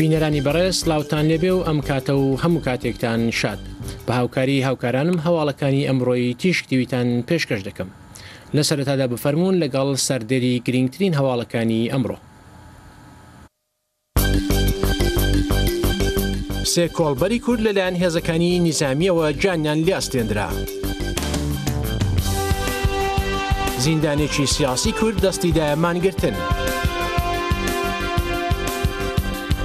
بینەرانی بەڕێز سلااوان لێبێ و ئەم کاتە و هەموو کاتێکتان شاد بە هاوکاری هاوکارانم هەواڵەکانی ئەمڕۆی تیشکتیویتان پێشکەش دەکەم لە سەرەتادا بفەرمونون لەگەڵ سەردەری گرنگترین هەواڵەکانی ئەمڕۆ سێ کۆڵبەری کورد لەلایەن هێزەکانی نیزامیەوە جانیان لیاستێنرا. زیندانێکی سیاسی کورد دەستی دایەمانگرتن.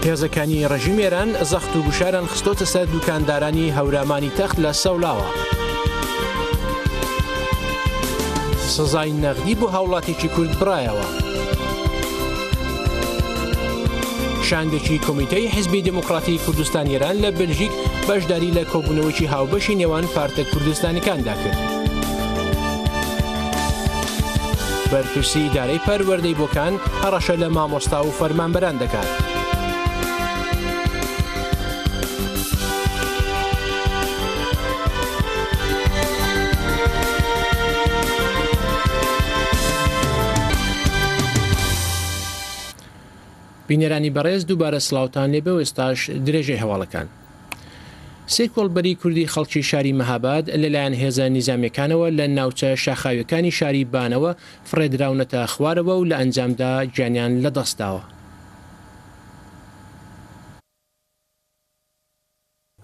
هێزەکانی ڕژیمێران زەخت و گوشاران خستۆتە سەر دوکاندارانی هەورامانی تەخت لە سەولاوە. سزای نەغدی بۆ هاوڵاتێکی کورد برایەوە. شاندێکی کمیتەی حزبی دموکراتی کوردستان ئێران لە بلژیک بەشداری لە کۆبوونەوەکی هاوبەشی نێوان پارتە کوردستانەکاندا کرد. بەرپرسی دارەی پەروەردەی بۆکان هەڕەشە لە مامۆستا و فەرمانبەران دەکات. بینێرانی بەڕێز دووبارە سلااوان لێ بەوێستاش درێژەی هەواڵەکان. سێ کۆڵبەری کوردی خەڵکی شاری مەهاباد لەلایەن هێزە نیزامیەکانەوە لە ناوچە شاخاویەکانی شاری بانەوە فرێدراونەتە خوارەوە و لە ئەنجامدا گیانیان لە دەستداوە.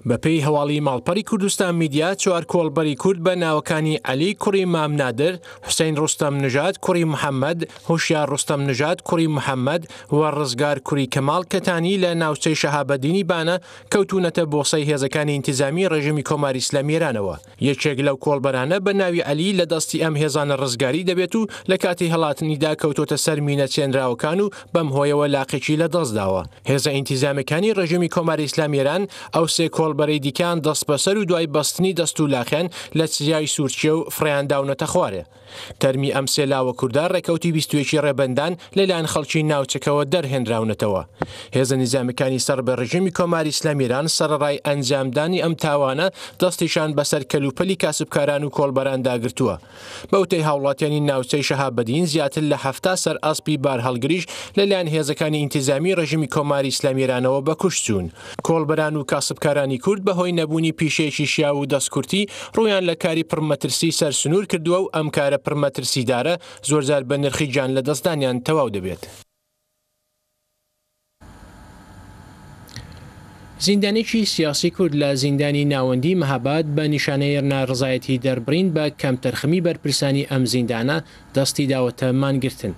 بە پێی هەواڵی ماڵپەری کوردستان میدیا چوار کۆڵبەری کورد بە ناوەکانی علی کوڕی مامنادر حوسین ڕستەم نژات کوڕی محەممەد هوشیار ڕستەم نژات کوڕی محەممەد و ڕزگار کوری کەماڵ کەتانی لە ناوچەی شەهابەدینی بانە کەوتونەتە بۆسەی هێزەکانی انتظامی ڕژمی کۆماری سلامێرانەوە یەکێک لەو کۆڵبەرانە بە ناوی علی لە دەستی ئەم هێزانە ڕزگاری دەبێت و لە کاتی هەڵاتنیدا کەوتۆتە سەر مینە چێنراوەکان و بەم هۆیەوە لاقێکی لە دەستداوە هێزە ئینتیزامەکانی ڕژمی کۆماری ئسلامێران ئەو سێ کۆڵ دەوروبەری دیکان دەست بەسەر و دوای بەستنی دەست و لاخێن لە چیای سوورچیە و فریانداونەتە خوارێ. تەرمی ئەم سێلاوە کووردار ڕێکەوتی بیستێکی ڕێبندان لەلایەن خەڵکی ناوچەکەەوە دەرهێنراونەتەوە هێزە نظامەکانی سەر بە ڕژمی کۆماری ئسلامیران سەرڕای ئەنجامدانی ئەم تاوانە دەستیشان بەسەر کەلوپەلی کاسبکاران و کۆلبەران داگرتووە بەوتەی هاوڵاتیانی ناوچەی شەهابدین زیاتر لە هەفتا سەر ئەسپی بار هەڵگریش لەلایەن هێزەکانی ئینتیزامی ڕژمی کۆماری ئسلامیرانەوە بەکوشتون کۆلبەران و کاسبکارانی کورد بەهۆی نەبوونی پیشێکی شیا و دەستکورتی ڕویان لە کاری پڕمەترسی سەر سنوور کردووە و ئەم کارە کارە پرمەترسیدارە زۆرجار بە نرخی گیان لە دەستانیان تەواو دەبێت. زیندانێکی سیاسی کورد لە زیندانی ناوەندی مەهاباد بە نیشانەیە ناڕزایەتی دەربین بە کەمتەرخمی بەرپرسانی ئەم زیندانە دەستی داوەتە مانگرتن.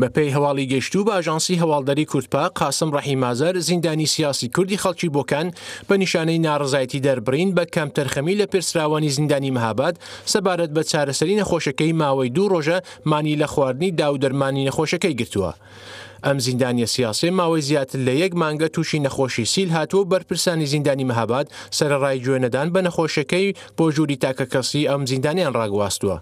بە پێی هەواڵی گەشتوو بە ئاژانسی هەواڵدەری کورتپا قاسم ڕەحیمازەر زیندانی سیاسی کوردی خەڵکی بۆکان بە نیشانەی ناڕزایەتی دەربرین بە کەمتەرخەمی لە پێسراوانی زیندانی مەهاباد سەبارەت بە چارەسەری نەخۆشەکەی ماوەی دوو ڕۆژە مانی لە خواردنی داودەرمانی نەخۆشەکەی گرتووە. ئەم زیندانیە سیاسی ماوەی زیاتر لە یەک مانگە تووشی نەخۆشی سیل هاتووە بەرپرسانی زیندانی مەهاباد سەرڕای گوێنەدان بە نەخۆشەکەی بۆ ژووری تاکە کەسی ئەم زیندانیان ڕاگواستووە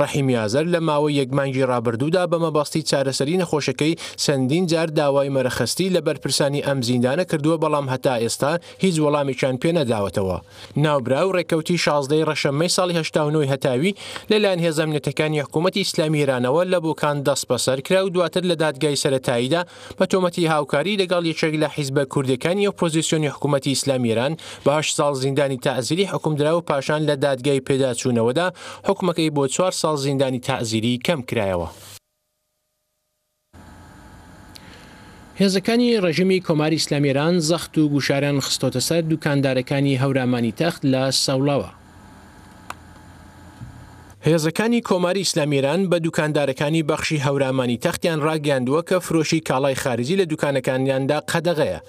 ڕەحیمیازەر لە ماوەی یەکمانگی ڕابردوودا بەمەباستی چارەسەری نەخۆشەکەی سندین جار داوای مەرەخستی لە بەرپرسانی ئەم زیندانە کردووە بەڵام هەتا ئێستا هیچ وەڵامیان پێ نەداوەتەوە ناوبرا و ڕێکەوتی 16 ڕەشەمەی ساڵی هشتاوی هەتاوی لەلایەن هێزم نەتەکانی حکوومەتی ئیسلامیرانەوە لە بۆکان دەست بەسەر کرا و دواتر لە دادگای سەتایی ئامریکاییدا بە تۆمەتی هاوکاری لەگەڵ یەکێک لە حیزبە کوردەکانی و پۆزیسیۆنی حکوومەتتی ئیسلامیران بەهش ساڵ زیندانی تازیری حکومدرا و پاشان لە دادگای پێداچوونەوەدا حکومەکەی بۆ چوار ساڵ زیندانی تازیری کەم کرایەوە. هێزەکانی ڕژمی کۆماری ئسلامێران زەخت و گوشاران خستۆتە سەر دوکاندارەکانی هەورامانی تەخت لە ساوڵاوە. هێزەکانی کۆماری ئیسلامیران بە دوکاندارەکانی بەخشی هەورامانی تەختیان ڕاگەاندووە کە فرۆشی کاڵای خارجی لە دوکانەکانیاندا قەدەغەیە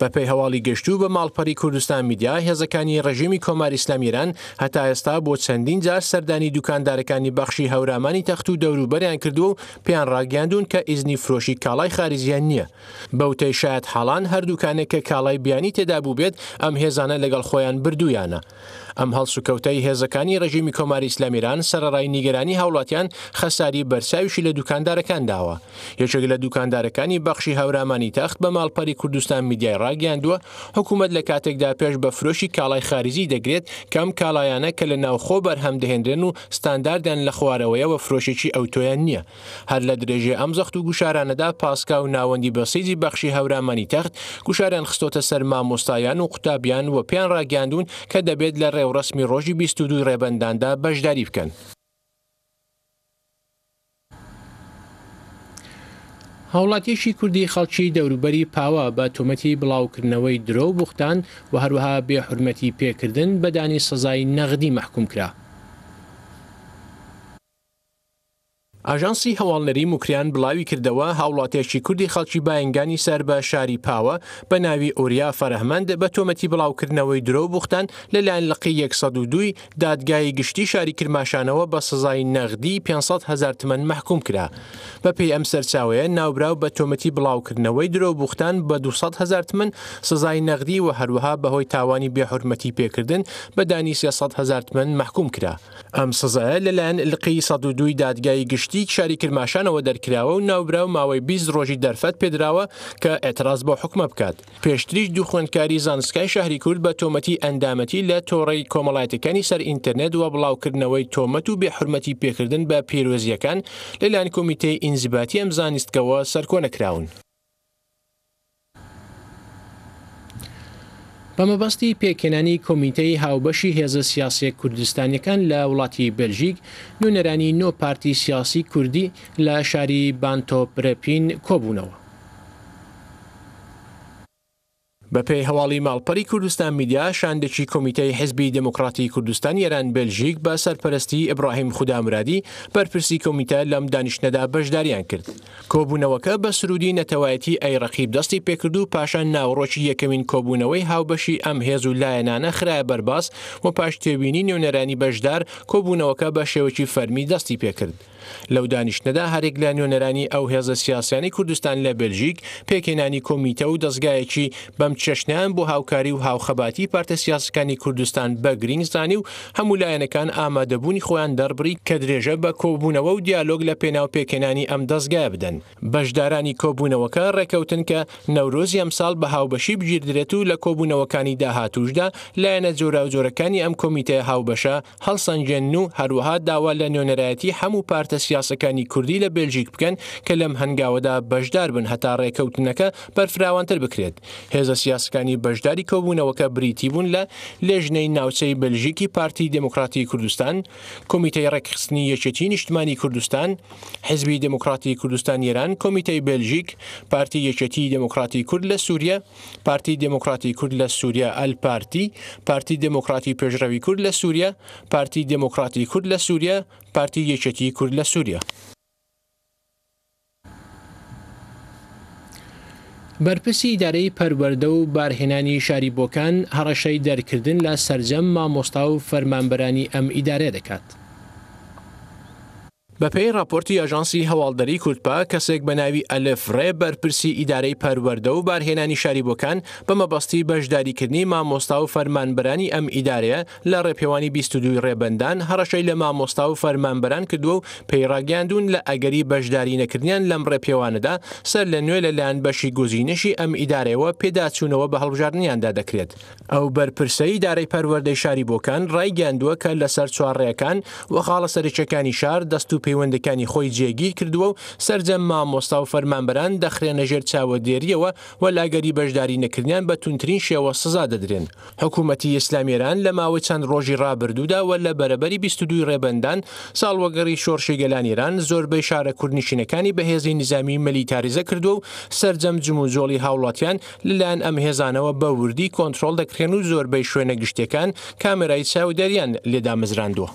بە پێی هەواڵی گەشتوو بە ماڵپەری کوردستان میدیا هێزەکانی ڕژیمی کۆماری ئسلامیران هەتا ئێستا بۆ چەندین جار سەردانی دوکاندارەکانی بەخشی هەورامانی تەخت و دەوروبەریان کردو و پێیان ڕاگەاندون کە ئیزنی فرۆشی کاڵای خارجیان نییە بەوتەی شاید حاڵان هەردووکانێک کە کاڵای بیانی تێدا بوو بێت ئەم هێزانە لەگەڵ خۆیان بردویانە ئەم هەڵسوکەوتەی هێزەکانی ڕژیمی کۆماری ئسلامیران سەرڕای نیگەرانی هاوڵاتیان خەساری بەرساویشی لە دوکاندارەکان داوە یەکێک لە دوکاندارەکانی بەخشی هەورامانی تەخت بە ماڵپەری کوردستان میدیای ڕاگەاندووە حکوومەت لە کاتێکدا پێش بە فرۆشی کاڵای خارجی دەگرێت کەم کاڵایانە کە لە ناوخۆ بەرهەمدەهێنرێن و ستانداردیان لە خوارەوەیەوە فرۆشێکی ئەوتۆیان نییە هەر لە درێژێ ئەم زەخت و گوشارانەدا پاسکا و ناوەندی بەسیزی بەخشی هەورامانی تەخت گوشاران خستۆتە سەر مامۆستایان و قوتابیان وە پێیان ڕاگەاندون کە دەبێت لە ڕێ هێوڕسمی ڕۆژی 22 ڕێبنداندا بەشداری بکەن. هاوڵاتیشی کوردی خەڵکی دەوروبەری پاوە بە تۆمەتی بڵاوکردنەوەی درۆ بختان و هەروەها بێحرمەتی پێکردن بەدانی سزای نەغدی مەحکوم کرا. ئاژانسی هەواڵنەری موکریان بڵاوی کردەوە هاوڵاتێکی کوردی خەڵکی باەنگانی سەر بە شاری پاوە بە ناوی ئۆریا فەرەحمەند بە تۆمەتی بڵاوکردنەوەی درۆ بوختان لەلایەن لقی 1دوی دادگای گشتی شاری کرماشانەوە بە سزای نەغدی 500 هزار تمەن محکوم کرا بە پێی ئەم سەرچاوەیە ناوبراو بە تۆمەتی بڵاوکردنەوەی درۆ بوختان بە 200 هزار تمەن سزای نەغدی و هەروەها بەهۆی تاوانی بێحرمەتی پێکردن بە دانی 300 هزار تمەن محکوم کرا ئەم سزایە لەلایەن لقی 1دوی دادگای گشتی پشتی شاریکرماشانەوە دەرکراوە و ناوبرا و ماوەی 20 ڕۆژی دەرفەت پێدراوە کە ئێتراز بۆ حکومە بکات پێشتریش دوو خوێندکاری زانسکای شاری کورد بە تۆمەتی ئەندامەتی لە تۆڕی کۆمەڵایەتەکانی سەر ئینتەرنێت و بڵاوکردنەوەی تۆمەت و بێحرمەتی پێکردن بە پیرۆزیەکان لەلایەن کۆمیتەی ئینزیباتی ئەم زانستکەوە سەرکۆ نەکراون بەمەبەستی پێکێنانی کۆمیتەی هاوبەشی هێزە سیاسە کوردستانیەکان لە وڵاتی بەلژیک نوێنەرانی نۆ پارتی سیاسی کوردی لە شاری بانتۆپرەپین کۆبوونەوە بە پێی هەواڵی ماڵپەری کوردستان میدیا شاندێکی کۆمیتەی حزبی دموکراتی کوردستان یەران بلژیک بە سەرپەرستی ئبراهیم خوددامرادی بەرپرسی کۆمیتە لەم دانیشتەدا بەشداریان کرد. کۆبوونەوەکە بە سرودی نەتەوایەتی ئەیڕقیب دەستی پێکرد و پاشان ناوڕۆکی یەکەمین کۆبوونەوەی هاوبەشی ئەم هێز و لایەنانە خراە بەرباس و پاش تێبینی نێونەرانی بەشدار کۆبوونەوەکە بە شێوەی فەرمی دەستی پێکرد. لەو دانیشتەدا هەرێک لە نوێنەرانی ئەو هێزە سیاسیانی کوردستان لە بلژیک پێکێنانی کۆمیتە و دەستگایەکی بەم چێشنیان بۆ هاوکاری و هاوخەباتی پارتە سیاسەکانی کوردستان بە گرنگزانی و هەموو لایەنەکان ئامادەبوونی خۆیان دەربڕی کە درێژە بە کۆبوونەوە و دیالۆگ لە پێناو پێکێنانی ئەم دەستگای بدەن بەشدارانی کۆبوونەوەکە ڕێکەوتن کە نەورۆزی ئەمساڵ بە هاوبەشی بگیردرێت و لە کۆبوونەوەکانی داهاتوشدا لایەنە جۆرا و جۆرەکانی ئەم کۆمیتە هاوبەشە هەڵسەنجێن و هەروەها داوا لە نوێنەرایەتی هەموو پارتە سیاسەکانی کوردی لە بێلژیک بکەن کە لەم هەنگاوەدا بەشدار بن هەتا ڕێکەوتنەکە بەرفراوانتر بکرێت هێزە سیاسی سیاسەکانی بەشداری کۆبوونەوەکە بریتی بوون لە لێژنەی ناوچەی بەلژیکی پارتی دموکراتی کوردستان کمیتەی ڕێکخستنی یەکێتی نیشتمانی کوردستان حزبی دموکراتی کوردستان ئێران کمیتەی بلژیک پارتی یەکێتی دموکراتی کورد لە سووریا پارتی دموکراتی کورد لە سووریا ئەل پارتی پارتی دموکراتی پێشڕەوی کورد لە سووریا پارتی دموکراتی کورد لە سووریا پارتی یەکێتی کورد لە سووریا. بەرپرسی دارەی پەروەەردە و بارهێنانی شاریبۆکان هەڕەشەی دەرکردن لە سرجەم مامۆستا و فەرمانبەرانی ئەم ئیدارە دەکات. بەپی راپۆرتی ئەژانسی هەواڵدەری کورتپا کەسێک بە ناوی ئەلفڕێ بەرپرسی ئیدارەی پەروەەردە و بارهێنانی شاریبەکان بەمەبەستی بەشداریکردنی مامۆستا و فەرمانبرانی ئەم ئیدارەیە لە ڕێپێوانی 22 ڕێبندان هەڕەشەی لە مامۆستا و فەرمانبران کردووە و پەیڕاگەاندون لە ئەگەری بەشداری نەکردیان لەم ڕێپێوانەدا سەر لە نوێ لە لاەن بەشی گوزینشی ئەم ئیدارەوە پێداچوونەوە بە هەڵبژارنیاندا دەکرێت ئەو بەرپرسەی دارەی پەروەەردەی شاریبۆکان ڕایگەاندووە کە لەسەر چوارڕێەکان و خاڵە سەرچەکانی شار دەست و پەیوەندەکانی خۆی جێگیر کردووە و سرجەم مامۆستا و فەرمانبەران دەخرێنە ژێر چاوەدێریەوە و لاگەری بەشداری نەکردیان بە تونترین شێوە سزا دەدرێن حکوومەتتی ئسلامێران لە ماوە چەند ڕۆژی ڕابردووداوە لە بەرەبەری 22 ڕێبندان ساڵوەگەری شۆرشی گەلانیران زۆربەی شارە کوردنشینەکانی بەهێزی نظامی مەلیتاریزە کردو و سرجەم جموجۆڵی هاوڵاتیان لەلایەن ئەم هێزانەوە بە وردی کۆنتترۆل دەکرێن و زۆربەی شوێنە گشتەکان کامرای چاودەریان لێدا مزراندووە.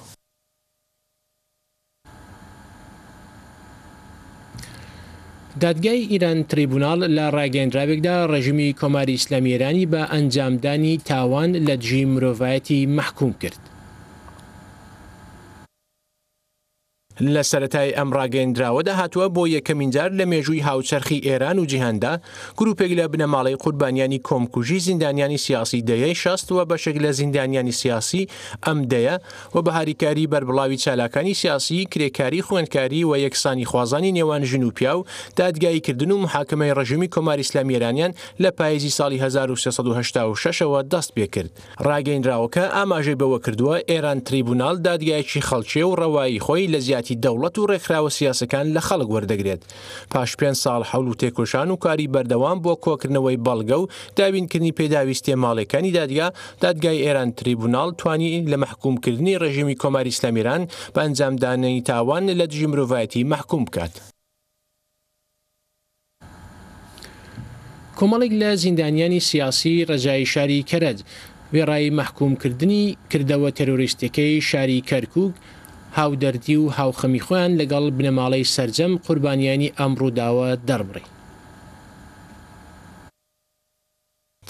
دادگای ئیران تریبوناڵ لە ڕاگەندراوێکدا ڕژمی کۆماری ئیسلامیێرانی بە ئەنجامدانی تاوان لە دژی مرۆڤایەتی محکوم کرد. لە سەتای ئەم ڕاگەیندراوەدا هاتووە بۆ یەکەمین جار لە مێژووی هاوچەرخی ئێران و جیهندا گروپێک لە بنەماڵی قوربانیانی کۆمکوژی زیندانیانی سیاسی دەیە شاستوە بەشێک لە زیندانیانی سیاسی ئەم دەیە و بە هاریکاری بربڵاوی چالاکانی سیاسی کرێکاری خوێندکاری و یەکسانی خوازانی نێوان ژنوپیا و دادگاییکردن و محاکمەی ڕژمی کۆماری ئسلامیێرانیان لە پاییزی ساڵی 1986ەوە دەست پێکرد ڕاگەینراوەکە ئاماژەی بەوە کردووە ئێران تریبونال دادگایکی خەڵچێ و ڕەوایی خۆی لە زیاتی سیاسەتی دەوڵەت و ڕێکخراوە سیاسەکان لە خەڵک وەردەگرێت پاش پێ ساڵ هەڵ و تێکۆشان و کاری بەردەوام بۆ کۆکردنەوەی بەڵگە و دابینکردنی پێداویستی ماڵەکانی دادگا دادگای ئێران تریبوناڵ توانی لە مححکومکردنی ڕژیمی کۆماری ئسلامیران بە ئەنجامدانەی تاوان لە دژی مرۆڤایەتی مححکوم بکات. کۆمەڵێک لە زیندانیانی سیاسی ڕزای شاری کەرەج وێڕایی مەحکومکردنی کردەوە تەرۆریستەکەی شاری کەرکک هاودەردی و هاوخەمی خۆیان لەگەڵ بنەماڵەی سرجەم قوربانیانی ئەمڕووداوە دەربڕی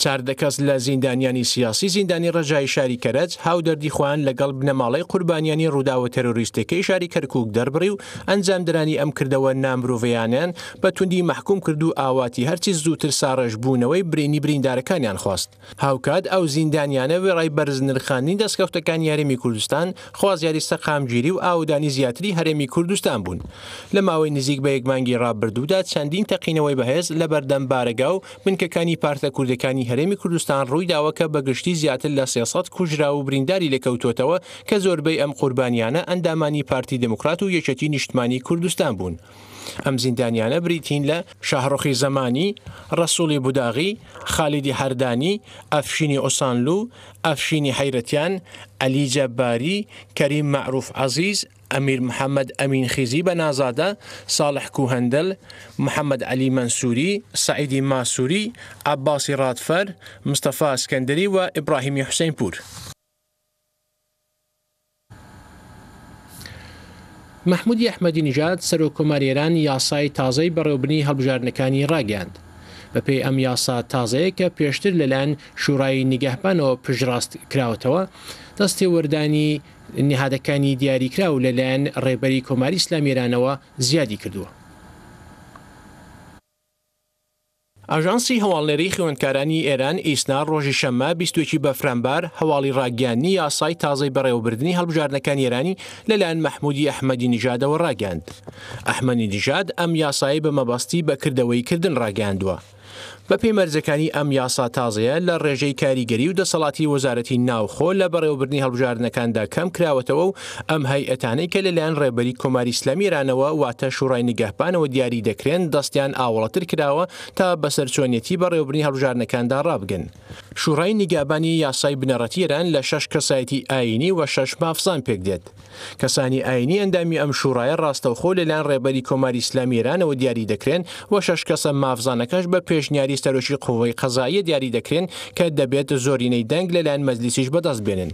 چاردە کەس لە زیندانیانی سیاسی زیندانی ڕژای شاری کەرەج هاو دەردی خوان لەگەڵ بنەماڵی قوربانیانی ڕووداوە تەرۆریستەکەی شاری کەرکک دەربڕی و ئەنجامدرانی ئەم کردەوە نامرۆڤیانیان بە توندی محکوم کرد و ئاواتی هەرچی زووتر ساڕەش بوونەوەی برینی بریندارەکانیان خواست هاوکات ئەو زیندانیانە وێڕای بەرز نرخانی دەستکەوتەکان یاریمی کوردستان خوازیاری سەقامگیری و ئاودانی زیاتری هەرێمی کوردستان بوون لە ماوەی نزیک بە یەکمانگی ڕابردوودا چەندین تەقینەوەی بەهێز لە بەردەم بارەگا و منکەکانی پارتە کوردەکانی هەرێمی کوردستان ڕوویداوە کە بەگشتی زیاتر لە 300 کوژرا و برینداری لەکەوتوتەوە کە زۆربەی ئەم قوربانیانە ئەندامانی پارتی دموکرات و یەکەتی نیشتمانی کوردستان بوون. ئەم زیندانیانە بریتین لە شاهڕۆخی زەمانی، ڕسوڵی بوداغی، خالیدی هەردانی، ئەفشینی ئۆسانلو، ئەفشینی حیرەتیان، ئەلی جەباری، کەریم معروف عزیز، ئەمیر محەممەد ئەمین خیزی بە نازادە ساڵح کوهندل محەممەد علی منسووری سعیدی ماسووری عباسی ڕاتفەر مستەفا سکەندری و ئیبراهیمی حوسین پور. مححمودی ئەحمەدی نژات سەرۆکۆماریێران یاسای تازای بەڕێوبنی هەڵبژارنەکانی ڕاگەاند. بە پێی ئەم یاسا تازەیە کە پێشتر لەلایەن شوورایی نیگەهبانەوە پژڕاست کراوتەوە دەستی وەردانی نهادەکانی دیاریکرا و لەلایەن ڕێبەری کۆماری ئسلامێرانەوە زیادی کردووە. ئاژانسی هەواڵێری خوێندکارانی ئێران ئیسنا ڕۆژی شەممە بیستێکی بەفرەمبار هەواڵی ڕاگەاندنی یاسای تازای بەڕێوەبردننی هەڵبژاردنەکان ئێرانی لەلایەن مەحمودی ئەحمەدی نژادەوە ڕاگەاند. ئەحمەنی دژاد ئەم یاسایی بە مەبەستی بەکردەوەی کردن ڕاگەاندووە. بە پێمەرزەکانی ئەم یاسا تازەیە لە ڕێژەی کاریگەری و دەسەڵاتی وەزارەتی ناوخۆ لە بەڕێوەبرنی هەڵبژاردنەکاندا کەم کراوەتەوە و ئەم هەیئەتانەی کە لەلایەن ڕێبەری کۆماری ئسلامیرانەوە واتە شوڕای نگەهبانەوە دیاری دەکرێن دەستیان ئاوڵەتر کراوە تا بەسەرچۆنیەتی بەڕێوەبرنی هەڵبژارنەکاندا ڕابگەن. شوڕای نیگابانی یاسای بنەڕەتیران لە شش کەسایەتی ئاینی و شش مافزان پێک دێت. کەسانی ئاینی ئەندامی ئەم شوڕایە ڕاستەوخۆ لەلایەن ڕێبەری کۆماری ئسلامیرانەوە دیاری دەکرێن و شش کەسە مافزانەکەش بە پێشنیاری پەیستەرۆشی قوۆی قەزایی دیاری دەکرێن کە دەبێت زۆرینەی دەنگ لەلایەن مەزلیسیش بەدەست بێنن.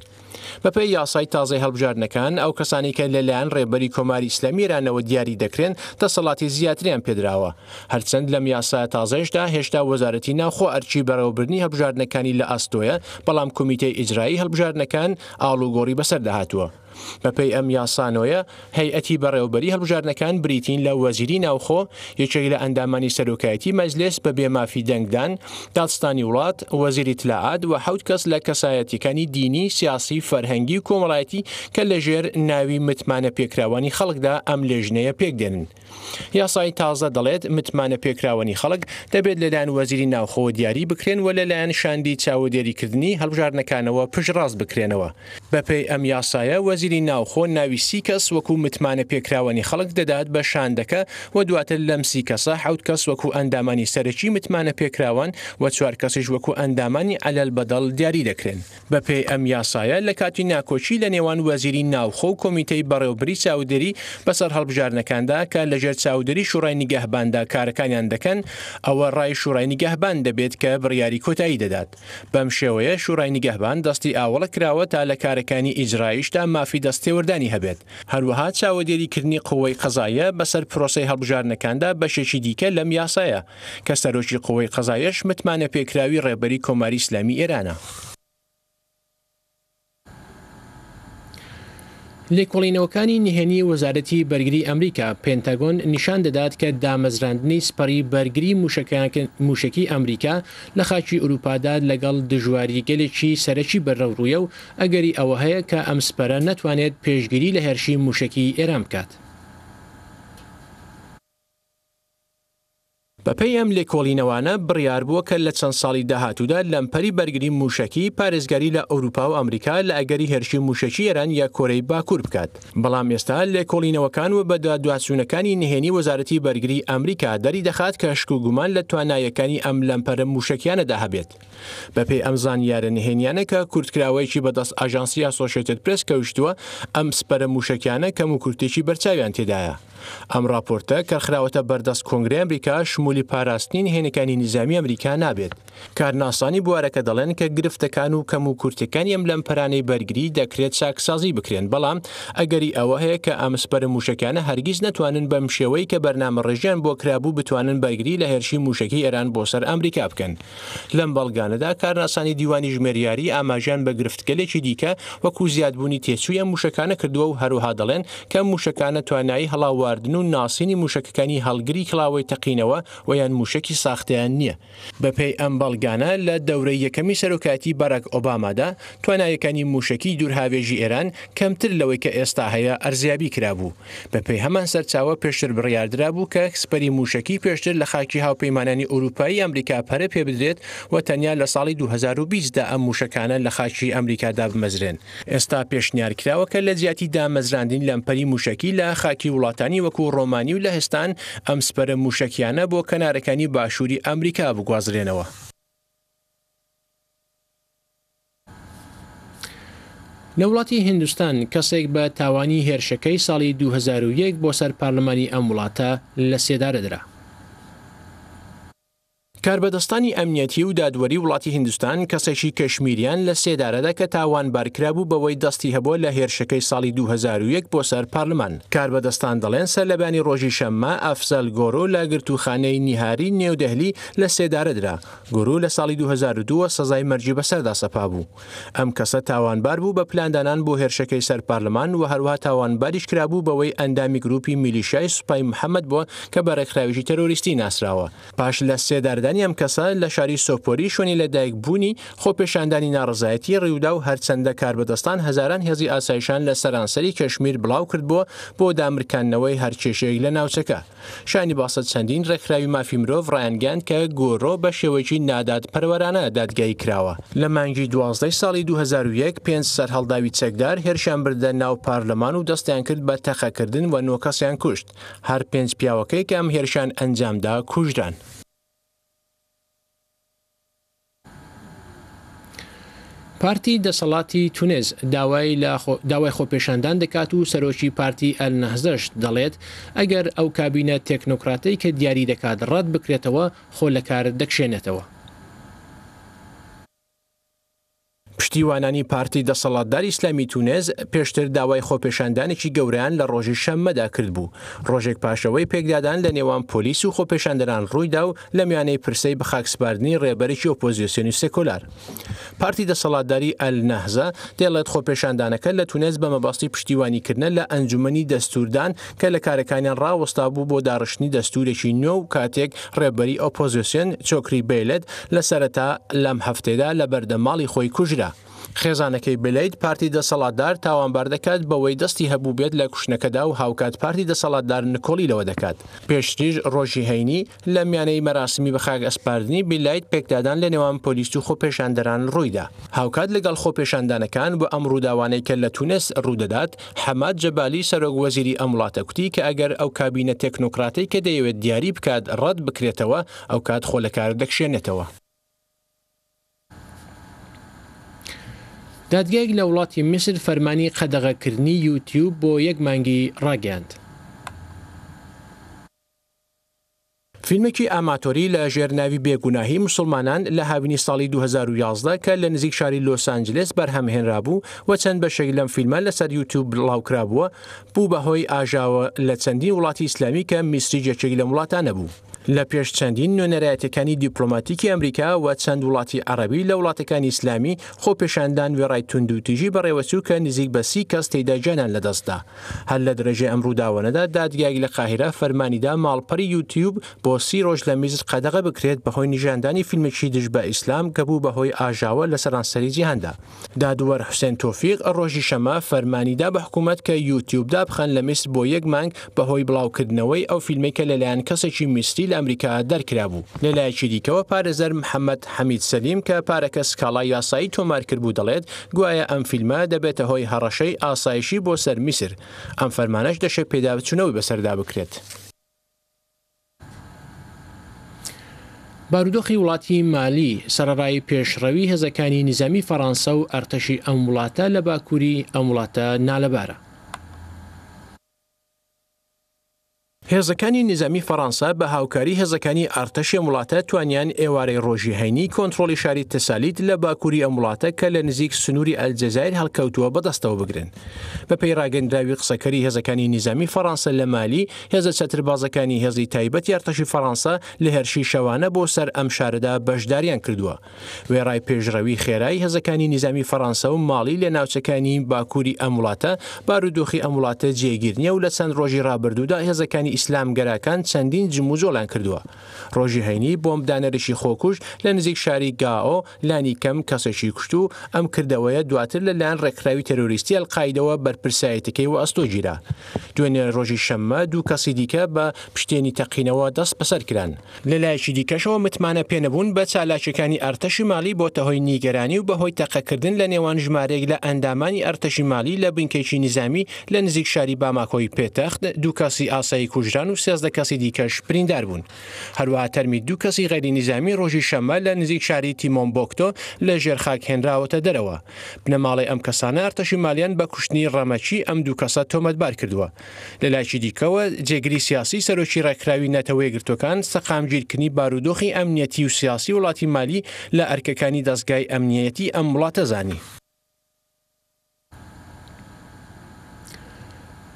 بەپی یاسای تازای هەڵبژارنەکان ئەو کەسانی کە لەلایەن ڕێبەری کۆماری ئسلامیرانەوە دیاری دەکرێن دەسەڵاتی زیاتریان پێدراوە هەرچەند لەم یاسای تازەشدا هێشتا وەزارەتی ناخۆ ئەرچی بەرەوەبرنی هەبژاردنەکانی لە ئاستۆیە بەڵام کمیتەی ئیجرایی هەبژاردنەکان ئالوگۆری بەسەرداهاتوە. بەپی ئەم یاسانۆیە هەیئەتی بەڕێوبەری هەڵبژارنەکان بریتین لە وەزیری ناوخۆ یەکێک لە ئەندامانی سەرۆکایەتی مەجلس بە بێمافی دەنگدان داستانی وڵات وەزیری تلاعات و حوت کەس لە کەسایەتەکانی دینی سیاسی فەرهەنگی و کۆمەڵایەتی کە لەژێر ناوی متمانە پێکراوانی خەڵکدا ئەم لێژنەیە پێکدێنن. یاسای تازە دەڵێت متمانە پێکراوانی خەڵک دەبێت لەلایەن وەزیری ناوخۆ دیاری بکرێن و لەلایەن شاندی چاودێریکردنی هەڵبژارنەکانەوە پشڕاست بکرێنەوە. بەپی ئەم یاسایە وەزیری ناوخۆ ناوی سیکەس وەکو متمانە پێکراوەنی خەڵک دەدات بە شاندەکە و دواتر لەم سیکەسە حوت کەس وەکو ئەندامانی سەرەکی متمانە پێکراوان و چوار کەسیش وەکو ئەندامانی ئەلل بەدڵ دیاری دەکرێن بەپی ئەم یاسایە لە کاتی ناکۆچی لە نێوان وەزیری ناوخۆ و کۆمیتەی بەڕێوبری چاودری بەسەر هەڵبژارنەکاندا کە لەژێر چاودری شوڕای نیگەهباندا کارەکانیان دەکەن ئەوە ڕای شوڕای نیگەهبان دەبێت کە بڕیاری کۆتایی دەدات بەم شێوەیە شوڕای نیگەهبان دەستی ئاوەڵە کراوە تا لە کار کارەکانی ئیجرایشدا مافی دەستێوەردانی هەبێت هەروەها چاوەدێریکردنی قوی قەزایە بەسەر پرۆسی هەڵبژارنەکاندا بەشێکی دیکە لەم یاسایە کە سەرۆکی قوی قەزایش متمانە پێکراوی ڕێبەری کۆماری ئیسلامی ئێرانە. لێکۆڵینەوەکانی نهێنی وەزارەتی بەرگری ئەمریکا پێنتەگۆن نیشان دەدات کە دامەزراندنی سپەری بەرگری موشکی ئەمریکا لە خاچی ئوروپادا لەگەڵ دژواری گەلێکی سەرەکی بەرەڕوویە و ئەگەری ئەوە هەیە کە ئەم سپەرە نەتوانێت پێشگیری لە هەرشی موشکی ئێرام بکات. بەپی ئەم لێکۆڵینەوانە بڕیار بووە کە لە چەند ساڵی داهاتوودا لەمپەری بەرگری موشکی پارێزگاری لە ئەوروپا و ئەمریکا لە ئەگەری هەرشی موشکی ئێران یا کۆرەی باکوور بکات بەڵام ئێستا لێکۆڵینەوەکان و بەدا دواسوونەکانی نهێنی وەزارەتی بەرگری ئەمریکا دەری دەخات کە شک و گومان لە توانایەکانی ئەم لەمپەرە موشکیانەدا هەبێت بەپی ئەمزان یارە نهێنیانە کە کورتکراوەیەکی بەدەست ئاژانسی ئاسۆشێتت پرس کەوشتووە ئەم سپەرە موشکیانە کەم و کورتێکی بەرچاویان تێدایە ئەم راپۆرتە کەخراوەتە بەردەست کۆنگری ئەمریکا شمولی پاراستنین هێنەکانی نظامی ئەمریکا نابێت کارناسانی بوارەکە دەڵێن کە گرفتەکان و کەم و کورتەکانی ئەم لەم پەرانەی بەرگری دەکرێت ساکسازی بکرێن بەڵام ئەگەری ئەوە هەیە کە ئامسپەر موشەکانە هەرگیز نتوانن بەم شێوەی کە بەرنامە ڕێژیان بۆ کرابوو بتوانن بەرگری لە هێرشی موشکی ئێران بۆ سەر ئەمریکا بکەن لەم بەڵگانەدا کارناسانی دیوانی ژمێریاری ئاماژیان بە گرفتگەلێکی دیکە وەکو زیادبوونی تێچوویە موشەکانە کردووە و هەروها دەڵێن کە موشەکانە توانایی هەڵاوار واردن و ناسینی موشکەکانی هەلگری کلااوی تەقینەوە و یان موشکی ساختیان نییە بەپی ئەم بەڵگانە لە دەورەی یەکەمی سەرۆکاتی بەرەک ئۆبامادا توانایەکانی موشکی دوورهاوێژی ئێران کەمتر لەوەی کە ئێستا هەیە ئەرزیابی کرابوو بەپی هەمان سەرچاوە پێشتر بڕاردرا بوو کە کسپەری موشکی پێشتر لە خاکی هاوپەیمانانی ئوروپایی ئەمریکا پەرە پێ بدرێت و تەنیا لە ساڵی 2020دا ئەم موشەکانە لە خاکی ئەمریکادا بمەزرێن ئێستا پێشنیار کراوە کە لە زیاتی دامەزراندین لەمپەری موشکی لە خاکی وڵاتانی وەکو ڕۆمانی و لە هێستان ئەم سپەرە موشکیانە بۆ کەنارەکانی باشووری ئەمریکا بگوازرێنەوە. لە وڵاتی هندستان کەسێک بە تاوانی هێرشەکەی ساڵی 2001 بۆ سەر پارلمانی ئەم وڵاتە لە سێدارەدرا. کاربەدەستانی ئەمنیەتی و دادوەری وڵاتی هندستان کەسێکی کەشمیریان لە سێدارەدا کە تاوان بارکرا بوو بەوەی دەستی هەبووە لە هێرشەکەی ساڵی 2001 بۆ سەر پارلمان کاربەدەستان دەڵێن سەر لەبانی ڕۆژی شەممە ئەفزەل گۆرۆ لە گرتوخانەی نیهاری نێودەهلی لە سێدارەدرا گورو لە ساڵی 2002 سزای مەرجی بەسەردا سەپا بوو ئەم کەسە تاوانبار بوو بە پلاندانان بۆ هێرشەکەی سەر پارلمان و هەروها تاوانباریش کرابوو بەوەی ئەندامی گروپی میلیشای سوپای محەممەد بووە کە بەڕێکخراویژی تەرۆریستی ناسراوە پاش لە سێداردان پێشاندانی ئەم کەسە لە شاری سۆپۆری شوێنی لەدایک بوونی خۆ پێشاندانی ناڕزایەتی ڕێودا و هەرچەندە کاربدەستان هزاران هێزی ئاسایشان لە سەرانسەری کەشمیر بڵاو کردبووە بۆ دامرکانەوەی هەرچێشەیەک لە ناوچەکە شانی باسە چەندین ڕێکخراوی مافی مرۆڤ ڕایانگەان کە گۆڕۆ بە شێوەیەکی نادات پەروەرانە دادگایی کراوە لە مانگی 12 ساڵی 2001 پێ سەر هەڵداوی چەکدار هێرشان بردە ناو پارلەمان و دەستیان کرد بە تەخەکردن و نۆکەسیان کوشت هەر پێنج پیاوەکەی کە ئەم هێرشان ئەنجامدا کوژران. پارتی دەسەڵاتی تونێز داوای داوای خۆپێشاندان دەکات و سەرۆکی پارتی ئەل نەهزەشت دەڵێت ئەگەر ئەو کابینە تێکنۆکراتەی کە دیاری دەکات ڕەت بکرێتەوە خۆ لە کار دەکشێنێتەوە پشتیوانانی پارتی دەسەڵاتداری ئسلامی تونێز پێشتر داوای خۆپێشاندانێکی گەوریان لە ڕۆژی شەممەدا کرد بوو ڕۆژێک پاشەوەی پێکدادان لە نێوان پۆلیس و خۆپێشاندەران ڕوویدا و لە میانەی پرسەی بە خاکسپاردننی ڕێبەرێکی ئۆپۆزیسیۆنی سکۆلار پارتی دەسەڵاتداری ئەل نەهزە دێڵێت خۆپێشاندانەکە لە تونێز بە مەباستی پشتیوانیکردن لە ئەنجومنی دەستوردان کە لە کارەکانیان ڕاوەستا بوو بۆ داڕشتنی دەستورێکی نوێ و کاتێک ڕێبەری ئۆپۆزیسیۆن چۆکری بێلێت لە سەرەتا لەم هەفتێدا لە بەردەماڵی خۆی کوژرا خێزانەکەی بلیت پارتی دەسەڵاتدار تاوانبار دەکات بەوەی دەستی هەبوو بێت لە کوشنەکەدا و هاوکات پارتی دەسەڵاتدار نکۆلی لەوە دەکات پێشتریش ڕۆژی هەینی لە میانەی مەراسمی بەخاگ ئەسپاردننی بلیت پێکدادان لە نێوان پۆلیس و خۆپێشاندەران ڕوویدا هاوکات لەگەڵ خۆپێشاندانەکان بۆ ئەم ڕووداوانەی کە لە تونس ڕوودەدات حەماد جەبالی سەرۆک وەزیری ئەمڵاتە کوتی کە ئەگەر ئەو کابینە تەکنۆکراتی کە دەیەوێت دیاری بکات ڕەت بکرێتەوە ئەو کات خۆ لە کار دەکشێنێتەوە دادگایك لە وڵاتی میسر فەرمانی قەدەغەکردنی یوتیوب بۆ یەک مانگی ڕاگەاند. فیلمێکی ئاماتۆری لە ژێرناوی بێگوناهی مسلمانان لە هاوینی ساڵی 2011 کە لە نزیک شاری لۆس ئانجلس بەرهەمهێنرابوو و چەند بەشێک لەم فیلمە لەسەر یوتیوب بڵاوکرابووە بوو بەهۆی ئاژاوە لە چەندین وڵاتی ئیسلامی کە میسری جەچێکی لە وڵاتانە بوو. لە پێش چەندین نوێنەرایەتەکانی دیپلۆماتیکی ئەمریکا و چەند وڵاتی عەربی لە وڵاتەکانی ئسلامی خۆ پێشاندان وێڕای تونند و تیژی بەڕێوەچوو کە نزیک بە سی کەس تێدا جێنان لەدەستدا هەر لە درێژێ ئەمروداوەنەدا دادگایک لە قاهرە فەرمانیدا ماڵپەری یوتیوب بۆ سی ڕۆژ لە میزت قەدەغە بکرێت بەهۆی نیژاندانی فیلمێکی دژ بە ئیسلام کە بوو بەهۆی ئاژاوە لە سەرانسەری جیهندا دادوەر حسێن تۆفیق ڕۆژی شەما فەرمانیدا بە حکوومەت کە یوتیوبدا بخەن لە میست بۆ یەک مانگ بەهۆی بڵاوکردنەوەی ئەو فیلمێکە لەلایەن کەسێکی میستی لە لە ئەمریکا دەرکرا بوو لەلایەکی دیکەوە پارێزەر محەممەد حەمید سەلیم کە پارەکە سکاڵای یاسایی تۆمارکرد بوو دەڵێت گوایە ئەم فیلمە دەبێتە هۆی هەڕەشەی ئاسایشی بۆ سەر میسر ئەم فەرمانەش دەشە پێدا بچوونەوەی بەسەردا بکرێت. بارودۆخی وڵاتی مالی سەرڕای پێشڕەوی هێزەکانی نظامی فەڕەنسا و ئەرتەشی ئەم وڵاتە لە باکووری ئەم وڵاتە نالەبارە. هێزەکانی نظامی فەەنسا بە هاوکاری هێزەکانی ئارتەشی وڵاتە توانیان ئێوارەی ڕۆژی هەینی کۆنتترۆلی شاری تەسالیت لە باکووری ئەم وڵاتە کە لە نزیک سنووری ئەلجزایر هەڵکەوتووە بەدەستەوە بگرن. بە پێی ڕاگەندراوی قسەکەری هێزەکانی نظامی فەەنسا لە مالی هێزە چتربازەکانی هێزی تایبەت یارتەشی فەەنسا لە هەرشی شەوانە بۆ سەر ئەم شاردا بەشداریان کردووە. وێڕای پێشڕەوی خێرایی هێزەکانی نظامی فەەنسا و ماڵی لە ناوچەکانی باکووری ئەم وڵاتە بارودۆخی ئەم وڵاتە جێگیرنیە و لە چەند ڕۆژی ڕابردوودا هێزەکانی ئیسلامگەراکان چەندین جموجۆڵان کردووە. ڕۆژی هەینی بۆمدانەرشی خۆکوش لە نزیک شاری گاۆ لانی کەم کەسەشی کوشت و ئەم کردەوەیە دواتر لە لاەن ڕێکراوی تەروریستی ئەلقایدەوە بەرپرسایەتەکەی و ئەستۆگیرا. دوێنێ ڕۆژی شەممە دوو کەسی دیکە بە پشتێنی تەقینەوە دەست بەسەر کران. لە لایەکی دیکەشەوە متمانە پێنەبوون بە چالاکیەکانی ئارتەشی مالی بۆتە هۆی نیگەرانی و بەهۆی تەقەکردن لە نێوان ژمارێک لە ئەندامانی ئەرتەشی مالی لە بنکێکی نظامی لە نزیک شاری باماکۆی پێتەخت دوو کەسی ئاسایی کوژ کوژران و سێزدە کەسی دیکەش پریندار بوون هەروە تەرمی دوو کەسی غەری نظامی ڕۆژی شەمە لە نزیک شاری تیمۆمبۆکتۆ لە ژێرخاک هێنراوەتە دەرەوە بنەماڵی ئەم کەسانە ئەرتەشی مالیان بە کوشتنی ڕەمەچی ئەم دوو کەسە تۆمەتبار کردووە لە لایکی دیکەوە جێگری سیاسی سەرۆکی ڕێکراوی نەتەوەی گرتوەکان سەقامگیرکردنی بارودۆخی ئەمنیەتی و سیاسی وڵاتی مالی لە ئەرکەکانی دەستگای ئەمنیەتی ئەم وڵاتە زانی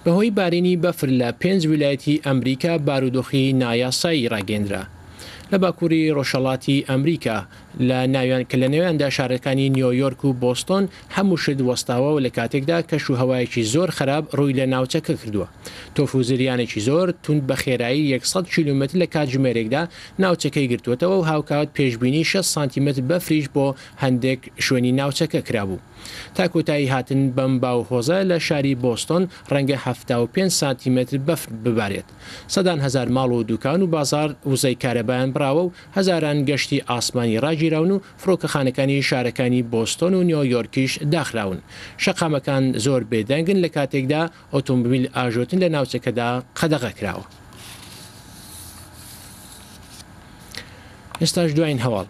بەهۆی بارینی بەفر لە پێنج ویلایەتی ئەمریکا بارودۆخی نایاسایی ڕاگەندرا لە باکووری ڕۆژەڵاتی ئەمریکا لە ناویان کە لە نێویاندا شارەکانی نیویۆرک و بۆستۆن هەموو شت وەستاوە و لە کاتێکدا کەش و هەوایەکی زۆر خراپ ڕووی لە ناوچەکە کردووە تۆفوزریانێکی زۆر تند بە خێرایی 100 کیلومتر لە کاتژمێرێکدا ناوچەکەی گرتوتەوە و هاوکات پێشببینی 6 سانتیمتر بەفریش بۆ هەندێک شوێنی ناوچەکە کرابوو تا کۆتایی هاتن بەم باوهۆزە لە شاری بۆستۆن ڕەنگە 5 سانتیمتر بەفر ببارێت سەدان هزار ماڵ و دوکان و بازار وزەی کارەبایان براوە و هزاران گەشتی ئاسمانی ڕاجی گیراون و فرۆکەخانەکانی شارەکانی بۆستۆن و نیۆیۆرکیش داخراون شەقامەکان زۆر بێدەنگن لە کاتێکدا ئۆتۆمبیل ئاژۆتن لە ناوچەکەدا قەدەغە کراوە ئێستاش دوایین هەواڵ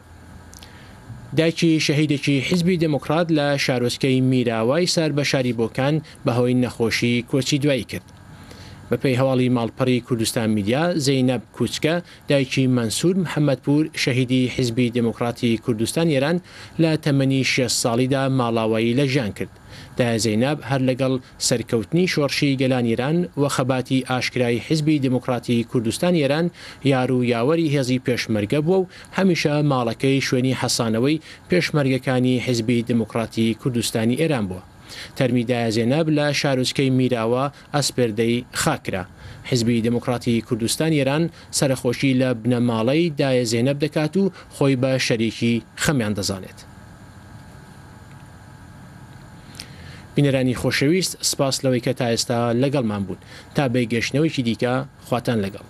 دایکی شەهیدێکی حیزبی دموکرات لە شارۆچکەی میراوای سار بە شاری بۆکان بەهۆی نەخۆشی کۆچی دوایی کرد. بەپی هەواڵی ماڵپەڕی کوردستان میدیا زینەب کوچکە دایکی منسوور محەممەدپور شەهیدی حیزبی دموکراتی کوردستان ئێران لە تەمەنی شێ ساڵیدا ماڵاوایی لە ژیان کرد. دا زینەب هەر لەگەڵ سەرکەوتنی شۆڕشی گەلانیران و خەباتی ئاشکرای حزبی دموکراتی کوردستان ئێران یار و یاوەری هێزی پێشمەرگە بووە و هەمیشە ماڵەکەی شوێنی حەسانەوەی پێشمەرگەکانی حزبی دموکراتی کوردستانی ئێران بووە. تەرمیدایە زێنەب لە شارۆچکەی میراوە ئەسپێردەی خاکرا. حزبی دموکراتی کوردستان ئێران سەرخۆشی لە بنەماڵەی دایە زێنەب دەکات و خۆی بە شەرێکی خەمیان دەزانێت. بینەرانی خۆشەویست سپاس لەوەی کە تا ئێستا لەگەڵمان بوون تا بێگەشتنەوەیکی دیکە خواتان لەگەڵ.